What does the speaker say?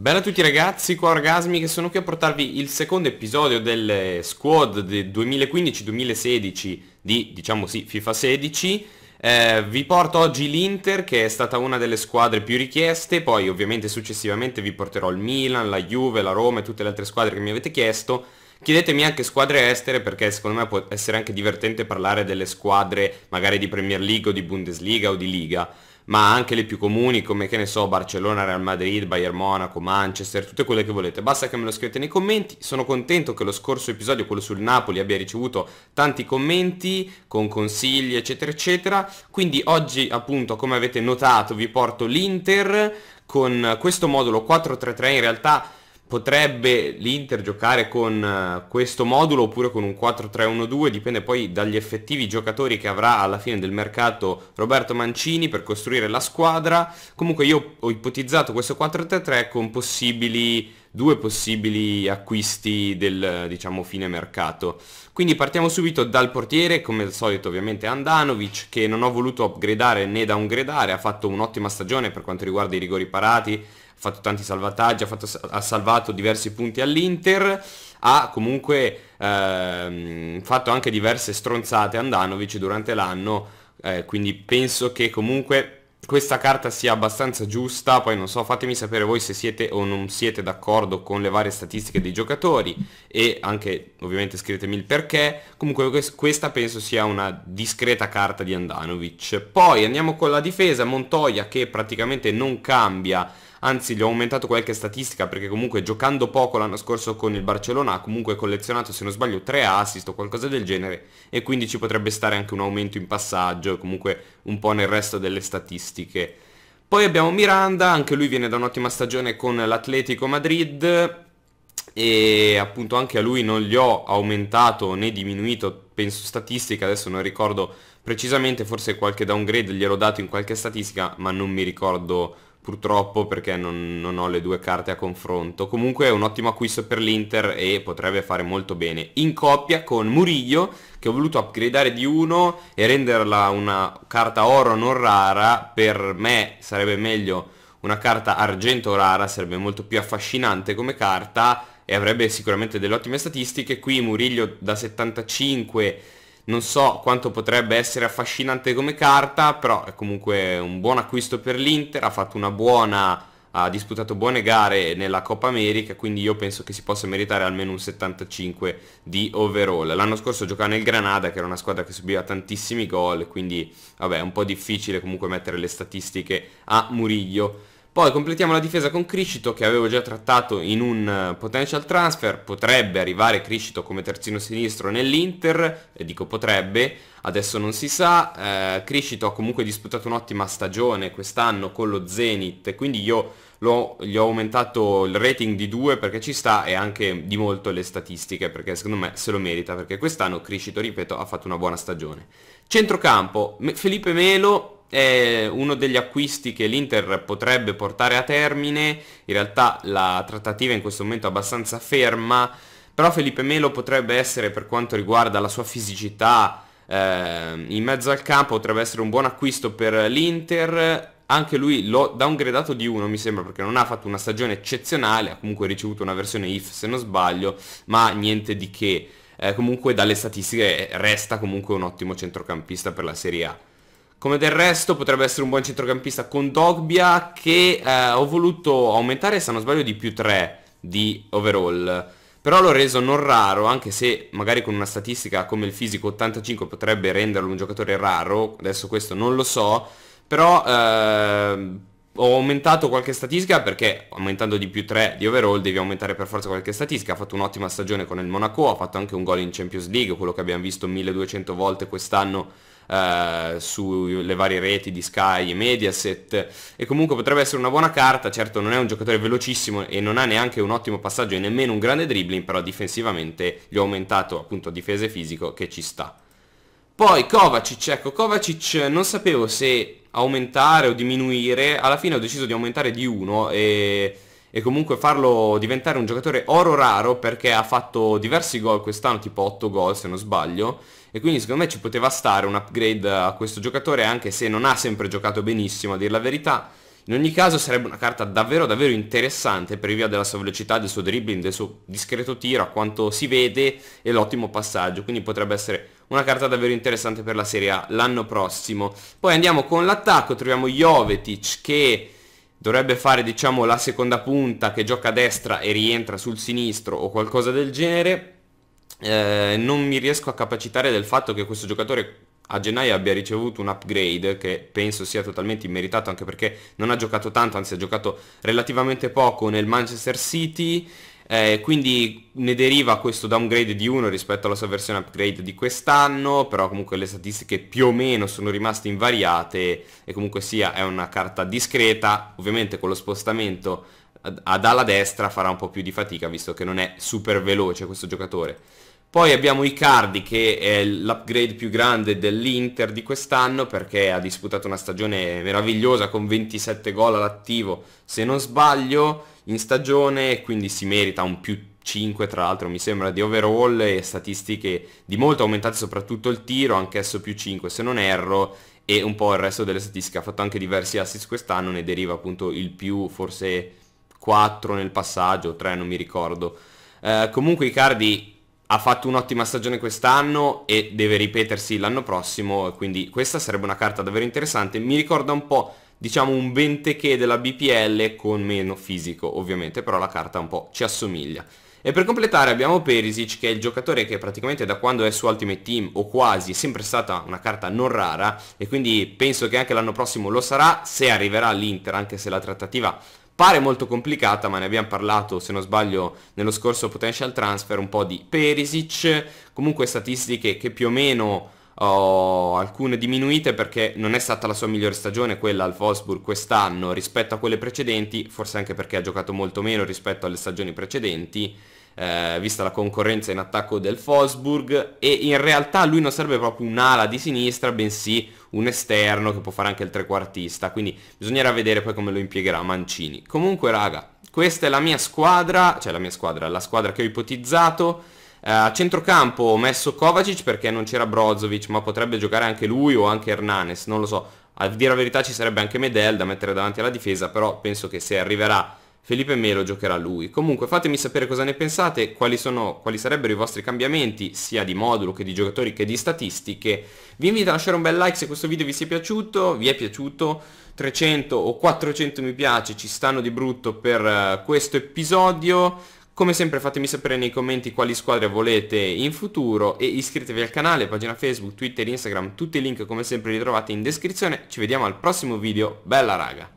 Bella a tutti ragazzi, qua Orgasmi che sono qui a portarvi il secondo episodio del eh, squad del 2015-2016 di, diciamo sì, FIFA 16. Eh, vi porto oggi l'Inter che è stata una delle squadre più richieste, poi ovviamente successivamente vi porterò il Milan, la Juve, la Roma e tutte le altre squadre che mi avete chiesto. Chiedetemi anche squadre estere perché secondo me può essere anche divertente parlare delle squadre magari di Premier League o di Bundesliga o di Liga ma anche le più comuni come che ne so Barcellona, Real Madrid, Bayern Monaco, Manchester, tutte quelle che volete. Basta che me lo scrivete nei commenti. Sono contento che lo scorso episodio, quello sul Napoli, abbia ricevuto tanti commenti con consigli eccetera eccetera. Quindi oggi appunto come avete notato vi porto l'Inter con questo modulo 4-3-3 in realtà potrebbe l'Inter giocare con eh, questo modulo oppure con un 4-3-1-2, dipende poi dagli effettivi giocatori che avrà alla fine del mercato Roberto Mancini per costruire la squadra. Comunque io ho ipotizzato questo 4-3-3 con possibili due possibili acquisti del diciamo fine mercato. Quindi partiamo subito dal portiere, come al solito ovviamente Andanovic che non ho voluto upgradare né downgradare, ha fatto un'ottima stagione per quanto riguarda i rigori parati, fatto tanti salvataggi, ha, fatto, ha salvato diversi punti all'Inter, ha comunque ehm, fatto anche diverse stronzate a Andanovic durante l'anno, eh, quindi penso che comunque questa carta sia abbastanza giusta, poi non so, fatemi sapere voi se siete o non siete d'accordo con le varie statistiche dei giocatori e anche ovviamente scrivetemi il perché, comunque questa penso sia una discreta carta di Andanovic. Poi andiamo con la difesa, Montoya che praticamente non cambia anzi gli ho aumentato qualche statistica perché comunque giocando poco l'anno scorso con il Barcellona ha comunque collezionato se non sbaglio 3 assist o qualcosa del genere e quindi ci potrebbe stare anche un aumento in passaggio comunque un po' nel resto delle statistiche. Poi abbiamo Miranda, anche lui viene da un'ottima stagione con l'Atletico Madrid e appunto anche a lui non gli ho aumentato né diminuito, penso statistica, adesso non ricordo precisamente, forse qualche downgrade gliel'ho dato in qualche statistica ma non mi ricordo purtroppo perché non, non, ho le due carte a confronto. Comunque è un ottimo acquisto per l'Inter e potrebbe fare molto bene. In coppia con Murillo, che ho voluto upgradare di uno e renderla una carta oro non rara. Per me sarebbe meglio una carta argento rara, sarebbe molto più affascinante come carta e avrebbe sicuramente delle ottime statistiche. Qui Murillo da 75 non so quanto potrebbe essere affascinante come carta, però è comunque un buon acquisto per l'Inter, ha fatto una buona ha disputato buone gare nella Coppa America, quindi io penso che si possa meritare almeno un 75 di overall. L'anno scorso giocava nel Granada, che era una squadra che subiva tantissimi gol, quindi vabbè, è un po' difficile comunque mettere le statistiche a Muriglio. Poi completiamo la difesa con Criscito che avevo già trattato in un eh, potential transfer, potrebbe arrivare Criscito come terzino sinistro nell'Inter, e dico potrebbe, adesso non si sa, eh, Criscito ha comunque disputato un'ottima stagione quest'anno con lo Zenit, quindi io gli ho aumentato il rating di 2 perché ci sta e anche di molto le statistiche perché secondo me se lo merita perché quest'anno Criscito, ripeto, ha fatto una buona stagione. Centrocampo, Felipe Melo è uno degli acquisti che l'Inter potrebbe portare a termine, in realtà la trattativa in questo momento è abbastanza ferma, però Felipe Melo potrebbe essere per quanto riguarda la sua fisicità eh, in mezzo al campo, potrebbe essere un buon acquisto per l'Inter, anche lui lo downgradato di uno mi sembra perché non ha fatto una stagione eccezionale, ha comunque ricevuto una versione IF se non sbaglio, ma niente di che. Eh, comunque dalle statistiche resta comunque un ottimo centrocampista per la Serie A. Come del resto potrebbe essere un buon centrocampista con Dogbia che eh, ho voluto aumentare se non sbaglio di più 3 di overall. Però l'ho reso non raro, anche se magari con una statistica come il fisico 85 potrebbe renderlo un giocatore raro, adesso questo non lo so, però eh, ho aumentato qualche statistica perché aumentando di più 3 di overall devi aumentare per forza qualche statistica, ha fatto un'ottima stagione con il Monaco, ha fatto anche un gol in Champions League, quello che abbiamo visto 1200 volte quest'anno eh, sulle varie reti di Sky e Mediaset e comunque potrebbe essere una buona carta, certo non è un giocatore velocissimo e non ha neanche un ottimo passaggio e nemmeno un grande dribbling, però difensivamente gli ho aumentato appunto difese fisico che ci sta. Poi Kovacic, ecco Kovacic non sapevo se aumentare o diminuire, alla fine ho deciso di aumentare di 1 e e comunque farlo diventare un giocatore oro raro perché ha fatto diversi gol quest'anno, tipo 8 gol se non sbaglio, e quindi secondo me ci poteva stare un upgrade a questo giocatore anche se non ha sempre giocato benissimo, a dir la verità. In ogni caso sarebbe una carta davvero davvero interessante per via della sua velocità, del suo dribbling, del suo discreto tiro, a quanto si vede e l'ottimo passaggio, quindi potrebbe essere una carta davvero interessante per la Serie A l'anno prossimo. Poi andiamo con l'attacco, troviamo Jovetic che dovrebbe fare diciamo la seconda punta che gioca a destra e rientra sul sinistro o qualcosa del genere. Eh, non mi riesco a capacitare del fatto che questo giocatore a gennaio abbia ricevuto un upgrade che penso sia totalmente immeritato anche perché non ha giocato tanto, anzi ha giocato relativamente poco nel Manchester City eh, quindi ne deriva questo downgrade di 1 rispetto alla sua versione upgrade di quest'anno, però comunque le statistiche più o meno sono rimaste invariate e comunque sia è una carta discreta, ovviamente con lo spostamento ad, ad ala destra farà un po' più di fatica visto che non è super veloce questo giocatore. Poi abbiamo Icardi che è l'upgrade più grande dell'Inter di quest'anno perché ha disputato una stagione meravigliosa con 27 gol all'attivo se non sbaglio in stagione quindi si merita un più 5 tra l'altro mi sembra di overall e statistiche di molto aumentate soprattutto il tiro anch'esso più 5 se non erro e un po' il resto delle statistiche ha fatto anche diversi assist quest'anno ne deriva appunto il più forse 4 nel passaggio 3 non mi ricordo eh, comunque Icardi ha fatto un'ottima stagione quest'anno e deve ripetersi l'anno prossimo, quindi questa sarebbe una carta davvero interessante. Mi ricorda un po', diciamo, un benteché della BPL con meno fisico, ovviamente, però la carta un po' ci assomiglia. E per completare abbiamo Perisic che è il giocatore che praticamente da quando è su Ultimate Team o quasi è sempre stata una carta non rara e quindi penso che anche l'anno prossimo lo sarà se arriverà all'Inter anche se la trattativa Pare molto complicata, ma ne abbiamo parlato, se non sbaglio, nello scorso potential transfer, un po' di Perisic, comunque statistiche che più o meno oh, alcune diminuite perché non è stata la sua migliore stagione quella al Wolfsburg quest'anno rispetto a quelle precedenti, forse anche perché ha giocato molto meno rispetto alle stagioni precedenti eh, vista la concorrenza in attacco del Fosburg e in realtà lui non serve proprio un'ala di sinistra bensì un esterno che può fare anche il trequartista quindi bisognerà vedere poi come lo impiegherà Mancini comunque raga questa è la mia squadra cioè la mia squadra la squadra che ho ipotizzato eh, a uh, centrocampo ho messo Kovacic perché non c'era Brozovic, ma potrebbe giocare anche lui o anche Hernanes, non lo so. A dire la verità ci sarebbe anche Medel da mettere davanti alla difesa, però penso che se arriverà Felipe Melo giocherà lui. Comunque fatemi sapere cosa ne pensate, quali, sono, quali, sarebbero i vostri cambiamenti sia di modulo che di giocatori che di statistiche. Vi invito a lasciare un bel like se questo video vi sia piaciuto, vi è piaciuto, 300 o 400 mi piace ci stanno di brutto per uh, questo episodio. Come sempre fatemi sapere nei commenti quali squadre volete in futuro e iscrivetevi al canale, pagina Facebook, Twitter, Instagram, tutti i link come sempre li trovate in descrizione. Ci vediamo al prossimo video, bella raga!